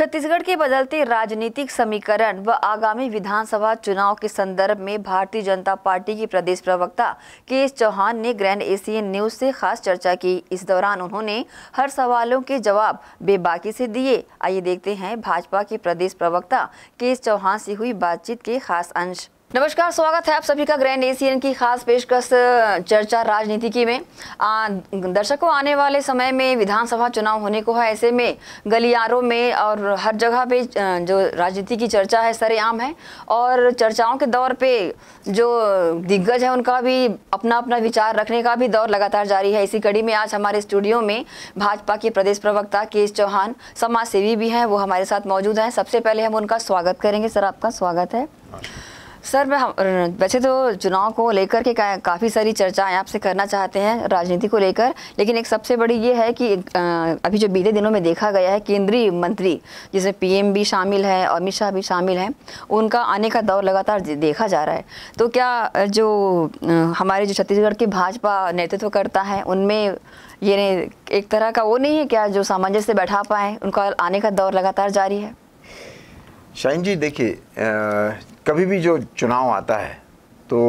छत्तीसगढ़ के बदलते राजनीतिक समीकरण व आगामी विधानसभा चुनाव के संदर्भ में भारतीय जनता पार्टी के प्रदेश प्रवक्ता के एस चौहान ने ग्रैंड एशियन न्यूज से खास चर्चा की इस दौरान उन्होंने हर सवालों के जवाब बेबाकी से दिए आइए देखते हैं भाजपा के प्रदेश प्रवक्ता के एस चौहान से हुई बातचीत के खास अंश नमस्कार स्वागत है आप सभी का ग्रैंड एशियन की खास पेशकश चर्चा राजनीति की में दर्शकों आने वाले समय में विधानसभा चुनाव होने को है ऐसे में गलियारों में और हर जगह पे जो राजनीति की चर्चा है सरेआम है और चर्चाओं के दौर पे जो दिग्गज है उनका भी अपना अपना विचार रखने का भी दौर लगातार जारी है इसी कड़ी में आज हमारे स्टूडियो में भाजपा के प्रदेश प्रवक्ता के एस चौहान समाजसेवी भी हैं वो हमारे साथ मौजूद हैं सबसे पहले हम उनका स्वागत करेंगे सर आपका स्वागत है सर मैं वैसे तो चुनाव को लेकर के काफ़ी सारी चर्चाएं आपसे करना चाहते हैं राजनीति को लेकर लेकिन एक सबसे बड़ी ये है कि अभी जो बीते दिनों में देखा गया है केंद्रीय मंत्री जिसमें पीएम भी शामिल है अमित शाह भी शामिल हैं उनका आने का दौर लगातार देखा जा रहा है तो क्या जो हमारे जो छत्तीसगढ़ के भाजपा नेतृत्व करता है उनमें ये एक तरह का वो नहीं है क्या जो सामंजस्य बैठा पाए उनका आने का दौर लगातार जारी है शाइन जी देखिए कभी भी जो चुनाव आता है तो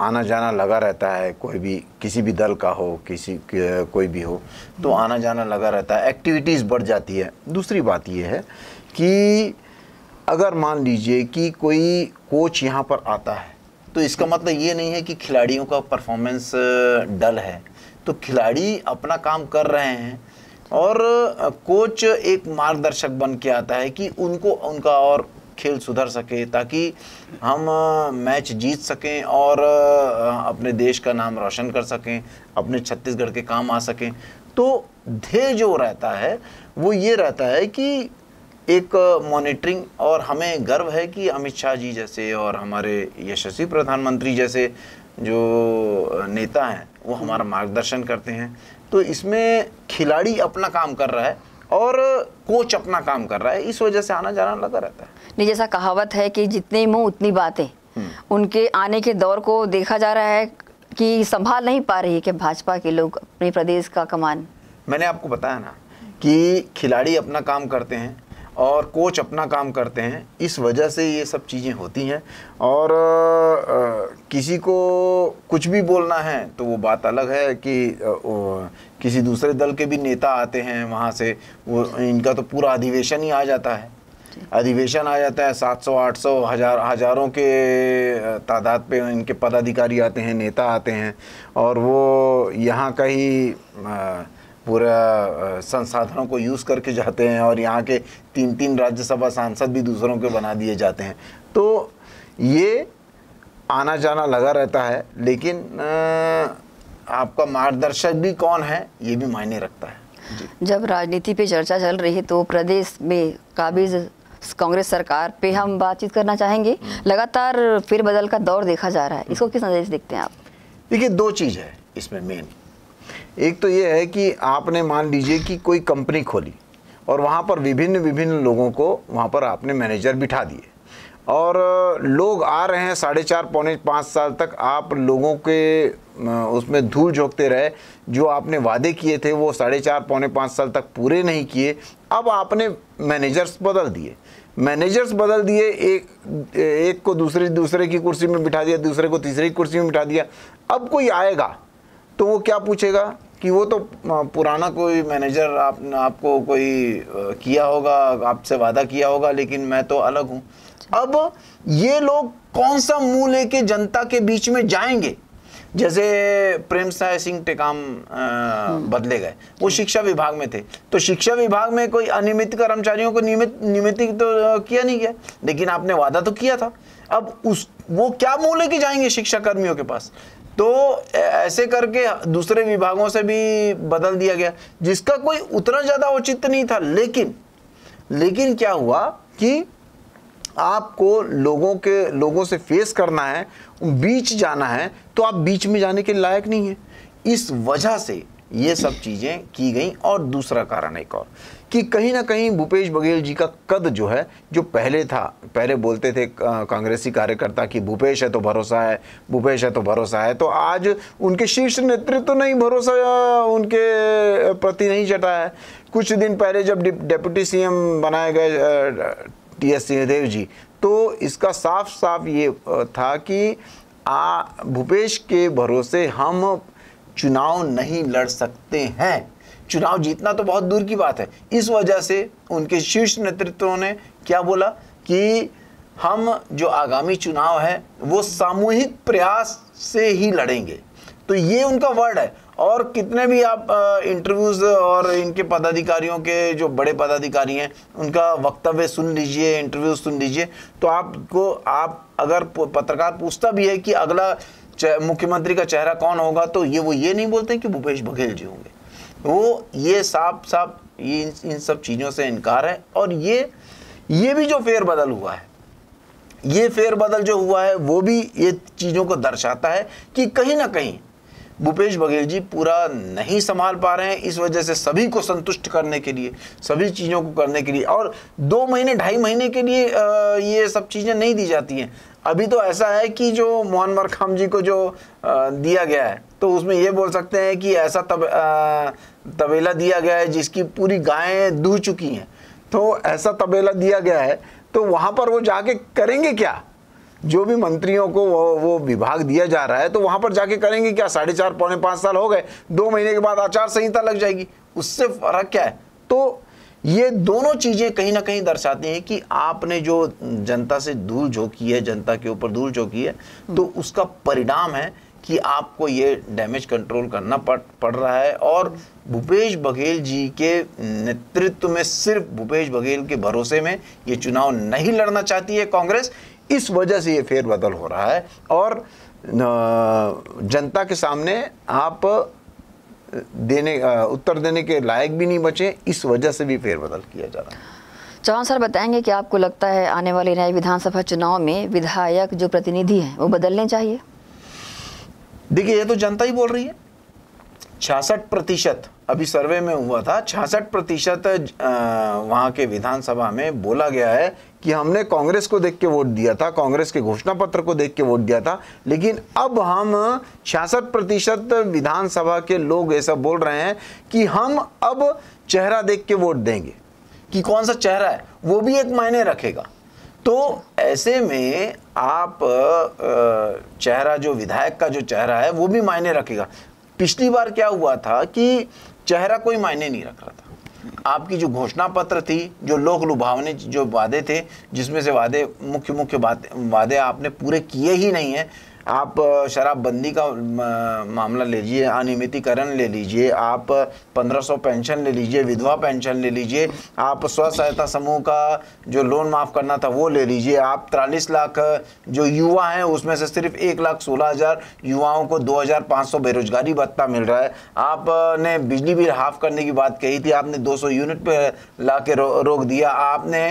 आना जाना लगा रहता है कोई भी किसी भी दल का हो किसी कोई भी हो तो आना जाना लगा रहता है एक्टिविटीज़ बढ़ जाती है दूसरी बात यह है कि अगर मान लीजिए कि कोई कोच यहाँ पर आता है तो इसका मतलब ये नहीं है कि खिलाड़ियों का परफॉर्मेंस डल है तो खिलाड़ी अपना काम कर रहे हैं और कोच एक मार्गदर्शक बन के आता है कि उनको उनका और खेल सुधर सके ताकि हम मैच जीत सकें और अपने देश का नाम रोशन कर सकें अपने छत्तीसगढ़ के काम आ सकें तो ध्येय जो रहता है वो ये रहता है कि एक मॉनिटरिंग और हमें गर्व है कि अमित शाह जी जैसे और हमारे यशस्वी प्रधानमंत्री जैसे जो नेता हैं वो हमारा मार्गदर्शन करते हैं तो इसमें खिलाड़ी अपना काम कर रहा है और कोच अपना काम कर रहा है इस वजह से आना जाना लगा रहता है नहीं जैसा कहावत है कि जितने मुंह उतनी बातें हम्म। उनके आने के दौर को देखा जा रहा है कि संभाल नहीं पा रही है कि भाजपा के लोग अपने प्रदेश का कमान मैंने आपको बताया ना कि खिलाड़ी अपना काम करते हैं और कोच अपना काम करते हैं इस वजह से ये सब चीज़ें होती हैं और आ, किसी को कुछ भी बोलना है तो वो बात अलग है कि आ, आ, किसी दूसरे दल के भी नेता आते हैं वहाँ से वो इनका तो पूरा अधिवेशन ही आ जाता है अधिवेशन आ जाता है 700, 800, हजार हज़ारों के तादाद पे इनके पदाधिकारी आते हैं नेता आते हैं और वो यहाँ का ही पूरा संसाधनों को यूज़ करके जाते हैं और यहाँ के तीन तीन राज्यसभा सांसद भी दूसरों के बना दिए जाते हैं तो ये आना जाना लगा रहता है लेकिन आपका मार्गदर्शक भी कौन है ये भी मायने रखता है जब राजनीति पे चर्चा चल रही है तो प्रदेश में काबिज कांग्रेस सरकार पे हम बातचीत करना चाहेंगे हम्म। लगातार फिर बदल का दौर देखा जा रहा है इसको किस नज़र से देखते हैं आप देखिए दो चीज़ है इसमें मेन एक तो ये है कि आपने मान लीजिए कि कोई कंपनी खोली और वहाँ पर विभिन्न विभिन्न लोगों को वहाँ पर आपने मैनेजर बिठा दिए और लोग आ रहे हैं साढ़े चार पौने पाँच साल तक आप लोगों के उसमें धूल झोंकते रहे जो आपने वादे किए थे वो साढ़े चार पौने पाँच साल तक पूरे नहीं किए अब आपने मैनेजर्स बदल दिए मैनेजर्स बदल दिए एक एक को दूसरे दूसरे की कुर्सी में बिठा दिया दूसरे को तीसरे की कुर्सी में बिठा दिया अब कोई आएगा तो वो क्या पूछेगा कि वो तो पुराना कोई मैनेजर आप आपको कोई किया होगा आपसे वादा किया होगा लेकिन मैं तो अलग हूँ अब ये लोग कौन सा मुंह लेके जनता के बीच में जाएंगे जैसे प्रेम साय सिंह टेकाम हम्म। बदले गए वो शिक्षा विभाग में थे तो शिक्षा विभाग में कोई अनियमित कर्मचारियों को नियमित नियमित तो किया नहीं गया लेकिन आपने वादा तो किया था अब उस वो क्या मुंह लेके जाएंगे शिक्षा कर्मियों के पास तो ऐसे करके दूसरे विभागों से भी बदल दिया गया जिसका कोई उतना ज़्यादा औचित्य नहीं था लेकिन लेकिन क्या हुआ कि आपको लोगों के लोगों से फेस करना है बीच जाना है तो आप बीच में जाने के लायक नहीं है इस वजह से ये सब चीज़ें की गई और दूसरा कारण एक और कि कहीं ना कहीं भूपेश बघेल जी का कद जो है जो पहले था पहले बोलते थे कांग्रेसी कार्यकर्ता कि भूपेश है तो भरोसा है भूपेश है तो भरोसा है तो आज उनके शीर्ष नेतृत्व तो नहीं भरोसा उनके प्रति नहीं जटा है कुछ दिन पहले जब डिप्टी सीएम बनाए गए टी एस सिंहदेव जी तो इसका साफ साफ ये था कि आ भूपेश के भरोसे हम चुनाव नहीं लड़ सकते हैं चुनाव जीतना तो बहुत दूर की बात है इस वजह से उनके शीर्ष नेतृत्व ने क्या बोला कि हम जो आगामी चुनाव है वो सामूहिक प्रयास से ही लड़ेंगे तो ये उनका वर्ड है और कितने भी आप इंटरव्यूज़ और इनके पदाधिकारियों के जो बड़े पदाधिकारी हैं उनका वक्तव्य सुन लीजिए इंटरव्यू सुन लीजिए तो आपको आप अगर पत्रकार पूछता भी है कि अगला मुख्यमंत्री का चेहरा कौन होगा तो ये वो ये नहीं बोलते कि भूपेश बघेल जी होंगे वो तो ये साफ साफ ये इन, इन सब चीज़ों से इनकार है और ये ये भी जो फेरबदल हुआ है ये फेरबदल जो हुआ है वो भी ये चीज़ों को दर्शाता है कि कहीं ना कहीं भूपेश बघेल जी पूरा नहीं संभाल पा रहे हैं इस वजह से सभी को संतुष्ट करने के लिए सभी चीज़ों को करने के लिए और दो महीने ढाई महीने के लिए ये सब चीज़ें नहीं दी जाती हैं अभी तो ऐसा है कि जो मोहन मरखाम जी को जो दिया गया है तो उसमें ये बोल सकते हैं कि ऐसा तब तबेला दिया गया है जिसकी पूरी गायें दू चुकी हैं तो ऐसा तबेला दिया गया है तो वहाँ पर वो जाके करेंगे क्या जो भी मंत्रियों को वो वो विभाग दिया जा रहा है तो वहां पर जाके करेंगे क्या साढ़े चार पौने पांच साल हो गए दो महीने के बाद आचार संहिता लग जाएगी उससे फर्क क्या है तो ये दोनों चीज़ें कहीं ना कहीं दर्शाती हैं कि आपने जो जनता से दूर झोंकी है जनता के ऊपर दूर झोंकी है तो उसका परिणाम है कि आपको ये डैमेज कंट्रोल करना पड़ पड़ रहा है और भूपेश बघेल जी के नेतृत्व में सिर्फ भूपेश बघेल के भरोसे में ये चुनाव नहीं लड़ना चाहती है कांग्रेस इस वजह से ये फेरबदल हो रहा है और जनता के सामने आप देने उत्तर देने के लायक भी नहीं बचे इस वजह से भी फेरबदल किया जा रहा है चौहान सर बताएंगे कि आपको लगता है आने वाले नए विधानसभा चुनाव में विधायक जो प्रतिनिधि हैं वो बदलने चाहिए देखिए ये तो जनता ही बोल रही है छियासठ प्रतिशत अभी सर्वे में हुआ था छियासठ प्रतिशत वहां के विधानसभा में बोला गया है कि हमने कांग्रेस को देख के वोट दिया था कांग्रेस के घोषणा पत्र को देख के वोट दिया था लेकिन अब हम छियासठ प्रतिशत विधानसभा के लोग ऐसा बोल रहे हैं कि हम अब चेहरा देख के वोट देंगे कि कौन सा चेहरा है वो भी एक मायने रखेगा तो ऐसे में आप चेहरा जो विधायक का जो चेहरा है वो भी मायने रखेगा पिछली बार क्या हुआ था कि चेहरा कोई मायने नहीं रख रहा था आपकी जो घोषणा पत्र थी जो लोक लुभावने जो वादे थे जिसमें से वादे मुख्य मुख्य बात वादे आपने पूरे किए ही नहीं है आप शराबबंदी का मामला ले लीजिए अनियमितीकरण ले लीजिए आप 1500 पेंशन ले लीजिए विधवा पेंशन ले लीजिए आप स्व सहायता समूह का जो लोन माफ़ करना था वो ले लीजिए आप तिरालीस लाख जो युवा हैं उसमें से सिर्फ एक लाख सोलह हज़ार युवाओं को दो हज़ार पाँच सौ बेरोजगारी भत्ता मिल रहा है आपने बिजली बिल हाफ करने की बात कही थी आपने दो सौ यूनिट पर ला के रो, रोक दिया आपने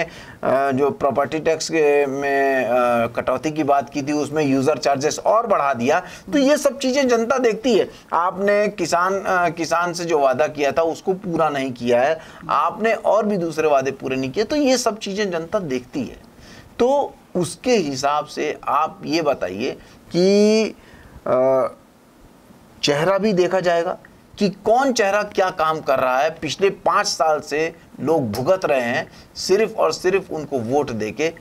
जो प्रॉपर्टी टैक्स के में कटौती की बात की थी उसमें यूज़र चार्जेस और बढ़ा दिया तो ये सब चीज़ें जनता देखती है आपने किसान आ, किसान से जो वादा किया था उसको पूरा नहीं किया है आपने और भी दूसरे वादे पूरे नहीं किए तो ये सब चीज़ें जनता देखती है तो उसके हिसाब से आप ये बताइए कि आ, चेहरा भी देखा जाएगा कि कौन चेहरा क्या काम कर रहा है पिछले पांच साल से लोग भुगत रहे हैं सिर्फ और सिर्फ उनको वोट देके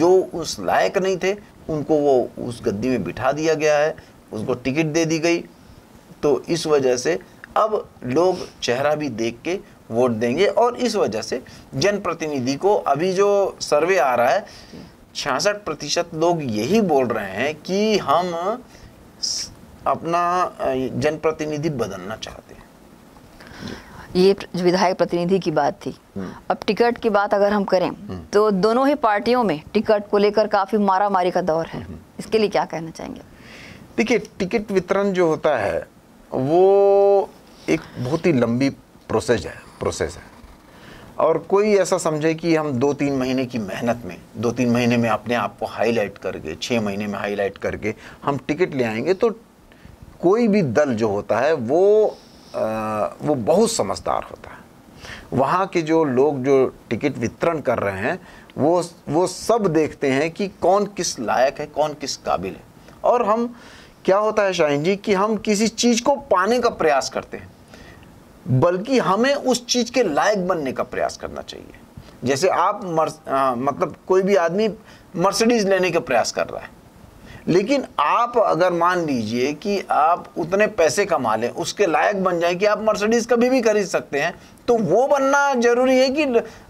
जो उस लायक नहीं थे उनको वो उस गद्दी में बिठा दिया गया है उसको टिकट दे दी गई तो इस वजह से अब लोग चेहरा भी देख के वोट देंगे और इस वजह से जनप्रतिनिधि को अभी जो सर्वे आ रहा है छियासठ प्रतिशत लोग यही बोल रहे हैं कि हम अपना जनप्रतिनिधि बदलना चाहते हैं ये विधायक प्रतिनिधि की बात थी हम्म। अब टिकट की बात अगर हम करें हम्म। तो दोनों ही पार्टियों में टिकट को लेकर काफ़ी मारा मारी का दौर है हम्म। इसके लिए क्या कहना चाहेंगे देखिए टिकट वितरण जो होता है वो एक बहुत ही लंबी प्रोसेस है प्रोसेस है और कोई ऐसा समझे कि हम दो तीन महीने की मेहनत में दो तीन महीने में अपने आप को हाईलाइट करके छः महीने में हाईलाइट करके हम टिकट ले आएंगे तो कोई भी दल जो होता है वो वो बहुत समझदार होता है वहाँ के जो लोग जो टिकट वितरण कर रहे हैं वो वो सब देखते हैं कि कौन किस लायक है कौन किस काबिल है और हम क्या होता है शाहिन जी कि हम किसी चीज़ को पाने का प्रयास करते हैं बल्कि हमें उस चीज़ के लायक बनने का प्रयास करना चाहिए जैसे आप मर्स, आ, मतलब कोई भी आदमी मर्सिडीज़ लेने का प्रयास कर रहा है लेकिन आप अगर मान लीजिए कि आप उतने पैसे कमा लें उसके लायक बन जाए कि आप मर्सिडीज़ कभी भी खरीद सकते हैं तो वो बनना जरूरी है कि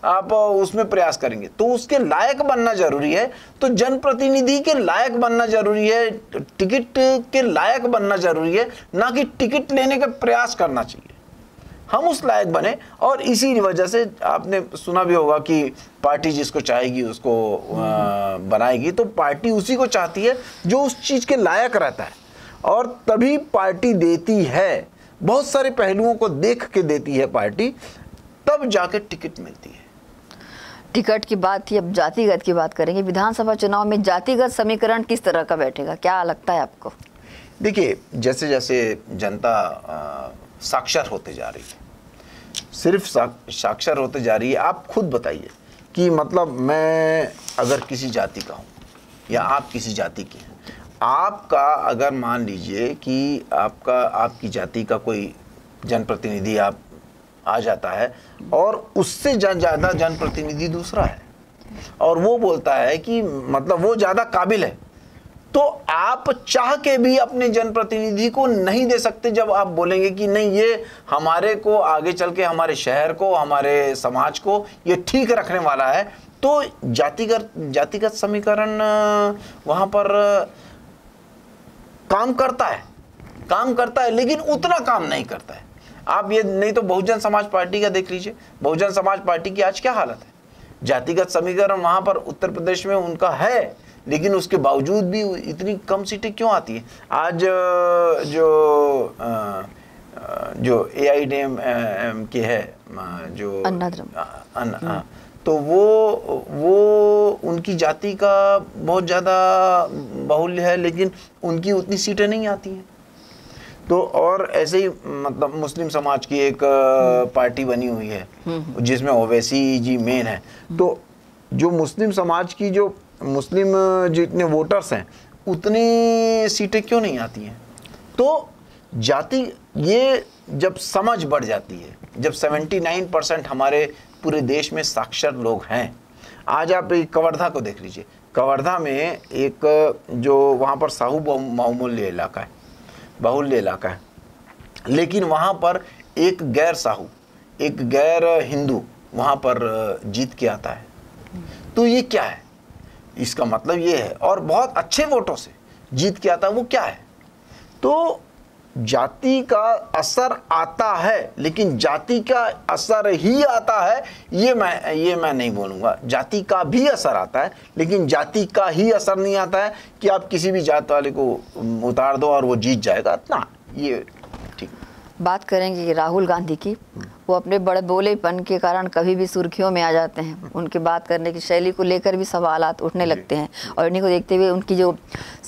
आप उसमें प्रयास करेंगे तो उसके लायक बनना जरूरी है तो जनप्रतिनिधि के लायक बनना जरूरी है टिकट के लायक बनना जरूरी है ना कि टिकट लेने का प्रयास करना चाहिए हम उस लायक बने और इसी वजह से आपने सुना भी होगा कि पार्टी जिसको चाहेगी उसको बनाएगी तो पार्टी उसी को चाहती है जो उस चीज़ के लायक रहता है और तभी पार्टी देती है बहुत सारे पहलुओं को देख के देती है पार्टी तब जाके टिकट मिलती है टिकट की बात थी अब जातिगत की बात करेंगे विधानसभा चुनाव में जातिगत समीकरण किस तरह का बैठेगा क्या लगता है आपको देखिए जैसे जैसे जनता साक्षर होते जा रही है सिर्फ साक्षर होते जा रही है आप खुद बताइए कि मतलब मैं अगर किसी जाति का हूँ या आप किसी जाति के हैं आपका अगर मान लीजिए कि आपका आपकी जाति का कोई जनप्रतिनिधि आप आ जाता है और उससे ज़्यादा जनप्रतिनिधि दूसरा है और वो बोलता है कि मतलब वो ज़्यादा काबिल है तो आप चाह के भी अपने जनप्रतिनिधि को नहीं दे सकते जब आप बोलेंगे कि नहीं ये हमारे को आगे चल के हमारे शहर को हमारे समाज को ये ठीक रखने वाला है तो जातिगत जातिगत समीकरण वहां पर काम करता है काम करता है लेकिन उतना काम नहीं करता है आप ये नहीं तो बहुजन समाज पार्टी का देख लीजिए बहुजन समाज पार्टी की आज क्या हालत है जातिगत समीकरण वहां पर उत्तर प्रदेश में उनका है लेकिन उसके बावजूद भी इतनी कम सीटें क्यों आती हैं आज जो जो ए आई डी एम के है जो हम्म। हाँ, तो वो वो उनकी जाति का बहुत ज़्यादा बाहुल्य है लेकिन उनकी उतनी सीटें नहीं आती हैं तो और ऐसे ही मतलब मुस्लिम समाज की एक हम्म। पार्टी बनी हुई है हम्म, जिसमें ओवैसी जी मेन है तो जो मुस्लिम समाज की जो मुस्लिम जितने वोटर्स हैं उतनी सीटें क्यों नहीं आती हैं तो जाति ये जब समझ बढ़ जाती है जब 79 परसेंट हमारे पूरे देश में साक्षर लोग हैं आज आप एक कवर्धा को देख लीजिए कवर्धा में एक जो वहाँ पर साहू बहुमूल्य इलाका है बहुल्य इलाका है लेकिन वहाँ पर एक गैर साहू एक गैर हिंदू वहाँ पर जीत के आता है तो ये क्या है इसका मतलब ये है और बहुत अच्छे वोटों से जीत के आता है वो क्या है तो जाति का असर आता है लेकिन जाति का असर ही आता है ये मैं ये मैं नहीं बोलूँगा जाति का भी असर आता है लेकिन जाति का ही असर नहीं आता है कि आप किसी भी जात वाले को उतार दो और वो जीत जाएगा इतना ये बात करेंगे राहुल गांधी की वो अपने बड़े बोलेपन के कारण कभी भी सुर्खियों में आ जाते हैं उनके बात करने की शैली को लेकर भी सवाल उठने लगते हैं और इन्हीं को देखते हुए उनकी जो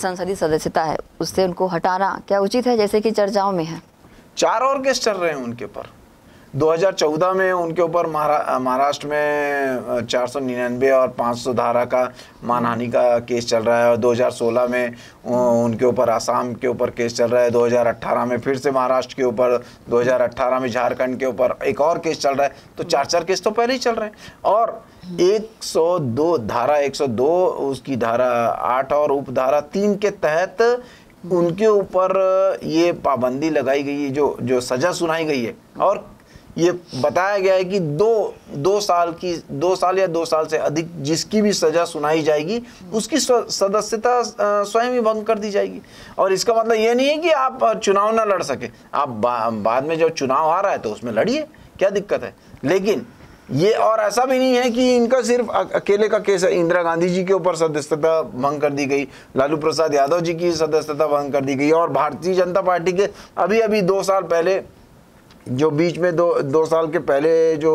संसदीय सदस्यता है उससे उनको हटाना क्या उचित है जैसे कि चर्चाओं में है चार ऑर्गेस्ट चल रहे हैं उनके ऊपर 2014 में उनके ऊपर महारा महाराष्ट्र में चार सौ निन्यानवे और पाँच सौ धारा का मानहानि का केस चल रहा है और 2016 में उनके ऊपर आसाम के ऊपर केस चल रहा है 2018 में फिर से महाराष्ट्र के ऊपर 2018 में झारखंड के ऊपर एक और केस चल रहा है तो हम्म। चार चार केस तो पहले ही चल रहे हैं और 102 हम्म। धारा 102 उसकी धारा आठ और उपधारा तीन के तहत हम्म। उनके ऊपर ये पाबंदी लगाई गई है जो जो सज़ा सुनाई गई है और ये बताया गया है कि दो दो साल की दो साल या दो साल से अधिक जिसकी भी सज़ा सुनाई जाएगी उसकी सदस्यता स्वयं ही भंग कर दी जाएगी और इसका मतलब ये नहीं है कि आप चुनाव ना लड़ सके आप बा, बाद में जब चुनाव आ रहा है तो उसमें लड़िए क्या दिक्कत है लेकिन ये और ऐसा भी नहीं है कि इनका सिर्फ अकेले का केस है इंदिरा गांधी जी के ऊपर सदस्यता भंग कर दी गई लालू प्रसाद यादव जी की सदस्यता भंग कर दी गई और भारतीय जनता पार्टी के अभी अभी दो साल पहले जो बीच में दो दो साल के पहले जो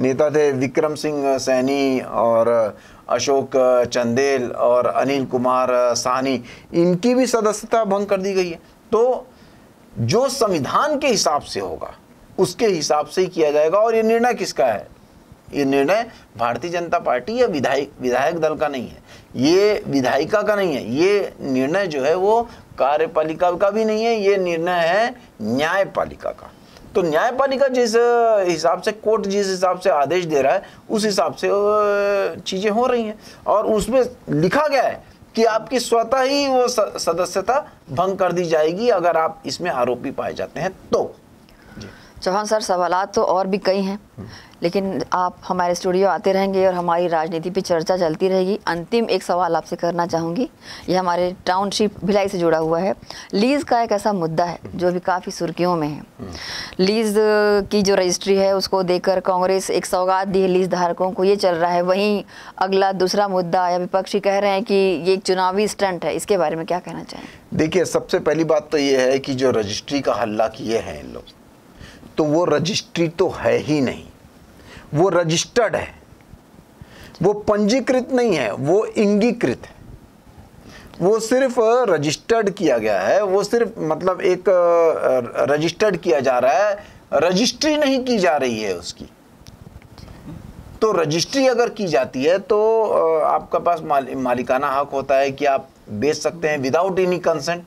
नेता थे विक्रम सिंह सैनी और अशोक चंदेल और अनिल कुमार सानी इनकी भी सदस्यता भंग कर दी गई है तो जो संविधान के हिसाब से होगा उसके हिसाब से ही किया जाएगा और ये निर्णय किसका है ये निर्णय भारतीय जनता पार्टी या विधायक विधायक दल का नहीं है ये विधायिका का नहीं है ये निर्णय जो है वो कार्यपालिका का भी नहीं है ये निर्णय है न्यायपालिका का तो न्यायपालिका जिस हिसाब से कोर्ट जिस हिसाब से आदेश दे रहा है उस हिसाब से चीज़ें हो रही हैं और उसमें लिखा गया है कि आपकी स्वतः ही वो सदस्यता भंग कर दी जाएगी अगर आप इसमें आरोपी पाए जाते हैं तो चौहान सर सवालत तो और भी कई हैं लेकिन आप हमारे स्टूडियो आते रहेंगे और हमारी राजनीति पे चर्चा चलती रहेगी अंतिम एक सवाल आपसे करना चाहूँगी ये हमारे टाउनशिप भिलाई से जुड़ा हुआ है लीज़ का एक ऐसा मुद्दा है जो भी काफ़ी सुर्खियों में है लीज़ की जो रजिस्ट्री है उसको देकर कांग्रेस एक सौगात दी है लीज धारकों को ये चल रहा है वहीं अगला दूसरा मुद्दा या विपक्षी कह रहे हैं कि ये एक चुनावी स्टंट है इसके बारे में क्या कहना चाहेंगे देखिए सबसे पहली बात तो ये है कि जो रजिस्ट्री का हल्ला किए हैं इन लोग तो वो रजिस्ट्री तो है ही नहीं वो रजिस्टर्ड है वो पंजीकृत नहीं है वो इंगीकृत है वो सिर्फ रजिस्टर्ड किया गया है वो सिर्फ मतलब एक रजिस्टर्ड किया जा रहा है रजिस्ट्री नहीं की जा रही है उसकी तो रजिस्ट्री अगर की जाती है तो आपका पास मालिकाना हक होता है कि आप बेच सकते हैं विदाउट एनी कंसेंट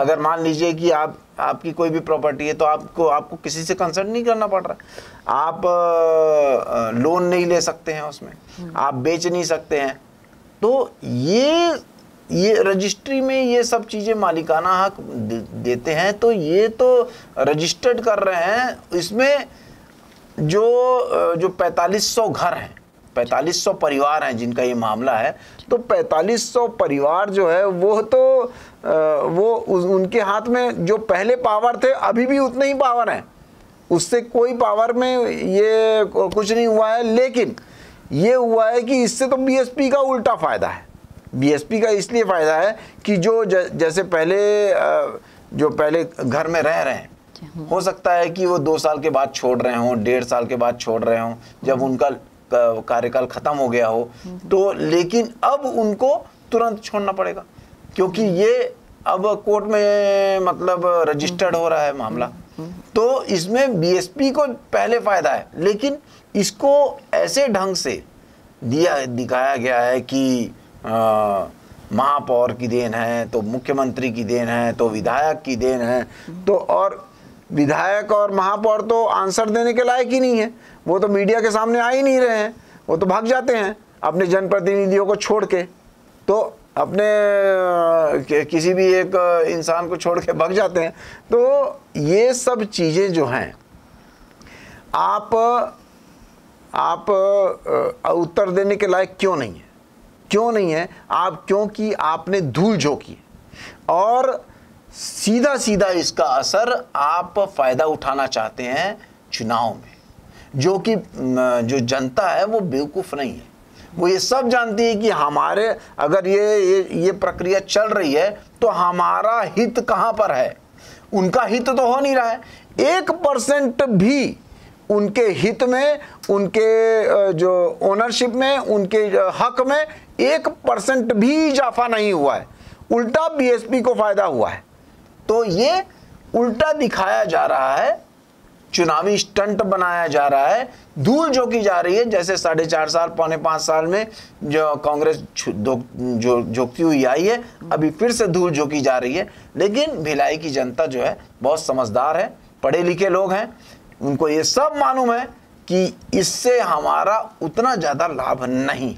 अगर मान लीजिए कि आप आपकी कोई भी प्रॉपर्टी है तो आपको आपको किसी से कंसल्ट नहीं करना पड़ रहा आप लोन नहीं ले सकते हैं उसमें हम्म। आप बेच नहीं सकते हैं तो ये ये रजिस्ट्री में ये सब चीज़ें मालिकाना हक दे, देते हैं तो ये तो रजिस्टर्ड कर रहे हैं इसमें जो जो पैंतालीस सौ घर हैं पैंतालीस परिवार हैं जिनका ये मामला है तो 4500 परिवार जो है वो तो वो उनके हाथ में जो पहले पावर थे अभी भी उतने ही पावर हैं उससे कोई पावर में ये कुछ नहीं हुआ है लेकिन ये हुआ है कि इससे तो बीएसपी का उल्टा फ़ायदा है बीएसपी का इसलिए फ़ायदा है कि जो ज, जैसे पहले जो पहले घर में रह रहे हैं अच्छा, हाँ। हो सकता है कि वो दो साल के बाद छोड़ रहे हों डेढ़ साल के बाद छोड़ रहे हों जब हाँ। उनका कार्यकाल ख़त्म हो गया हो तो लेकिन अब उनको तुरंत छोड़ना पड़ेगा क्योंकि ये अब कोर्ट में मतलब रजिस्टर्ड हो रहा है मामला तो इसमें बीएसपी को पहले फ़ायदा है लेकिन इसको ऐसे ढंग से दिया दिखाया गया है कि महापौर की देन है तो मुख्यमंत्री की देन है तो विधायक की देन है तो और विधायक और महापौर तो आंसर देने के लायक ही नहीं है वो तो मीडिया के सामने आ ही नहीं रहे हैं वो तो भाग जाते हैं अपने जनप्रतिनिधियों को छोड़ के तो अपने किसी भी एक इंसान को छोड़ के भाग जाते हैं तो ये सब चीज़ें जो हैं आप आप उत्तर देने के लायक क्यों नहीं है क्यों नहीं है आप क्योंकि आपने धूल झोंकी और सीधा सीधा इसका असर आप फ़ायदा उठाना चाहते हैं चुनाव में जो कि जो जनता है वो बेवकूफ़ नहीं है वो ये सब जानती है कि हमारे अगर ये ये ये प्रक्रिया चल रही है तो हमारा हित कहाँ पर है उनका हित तो हो नहीं रहा है एक परसेंट भी उनके हित में उनके जो ओनरशिप में उनके हक में एक परसेंट भी इजाफा नहीं हुआ है उल्टा बीएसपी को फ़ायदा हुआ है तो ये उल्टा दिखाया जा रहा है चुनावी स्टंट बनाया जा रहा है धूल झोंकी जा रही है जैसे साढ़े चार साल पौने पाँच साल में जो कांग्रेस झोंकती हुई आई है अभी फिर से धूल झोंकी जा रही है लेकिन भिलाई की जनता जो है बहुत समझदार है पढ़े लिखे लोग हैं उनको ये सब मालूम है कि इससे हमारा उतना ज़्यादा लाभ नहीं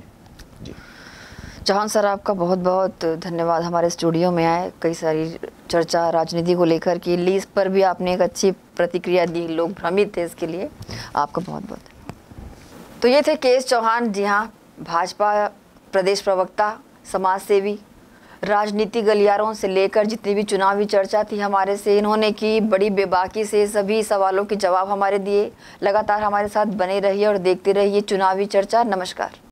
चौहान सर आपका बहुत बहुत धन्यवाद हमारे स्टूडियो में आए कई सारी चर्चा राजनीति को लेकर की लीज पर भी आपने एक अच्छी प्रतिक्रिया दी लोग भ्रमित थे इसके लिए आपका बहुत बहुत तो ये थे केएस चौहान जी हाँ भाजपा प्रदेश प्रवक्ता समाज सेवी राजनीति गलियारों से लेकर जितनी भी चुनावी चर्चा थी हमारे से इन्होंने की बड़ी बेबाकी से सभी सवालों के जवाब हमारे दिए लगातार हमारे साथ बने रहिए और देखते रहिए चुनावी चर्चा नमस्कार